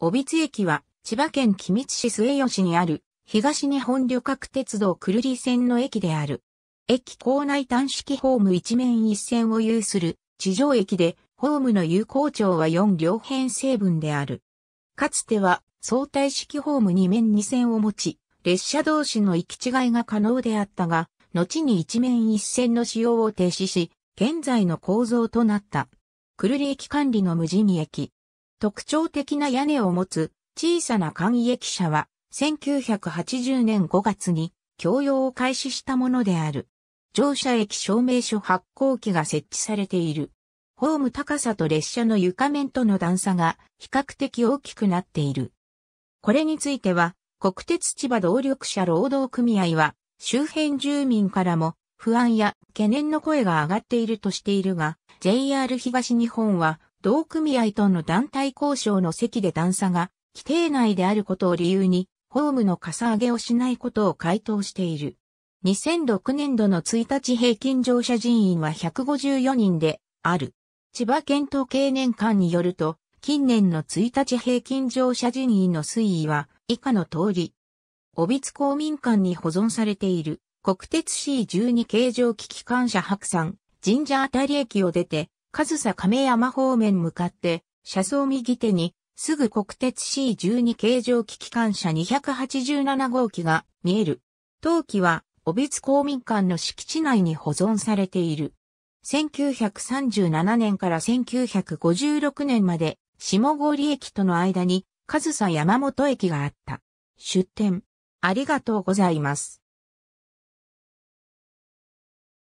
小びつ駅は、千葉県君津市末吉にある、東日本旅客鉄道久留里線の駅である。駅構内短式ホーム一面一線を有する地上駅で、ホームの有効長は4両編成分である。かつては相対式ホーム二面二線を持ち、列車同士の行き違いが可能であったが、後に一面一線の使用を停止し、現在の構造となった。久留里駅管理の無人駅。特徴的な屋根を持つ小さな簡易駅舎は1980年5月に供用を開始したものである。乗車駅証明書発行機が設置されている。ホーム高さと列車の床面との段差が比較的大きくなっている。これについては、国鉄千葉動力車労働組合は、周辺住民からも不安や懸念の声が上がっているとしているが、JR 東日本は同組合との団体交渉の席で段差が規定内であることを理由に、ホームのかさ上げをしないことを回答している。2006年度の1日平均乗車人員は154人である。千葉県統計年間によると、近年の1日平均乗車人員の推移は以下の通り。帯津公民館に保存されている国鉄 C12 形状機関車白山神社あたり駅を出て上サ亀山方面向かって、車窓右手に、すぐ国鉄 C12 形状機機関車287号機が見える。当機は、尾別公民館の敷地内に保存されている。1937年から1956年まで、下郡駅との間に、上サ山本駅があった。出店。ありがとうございます。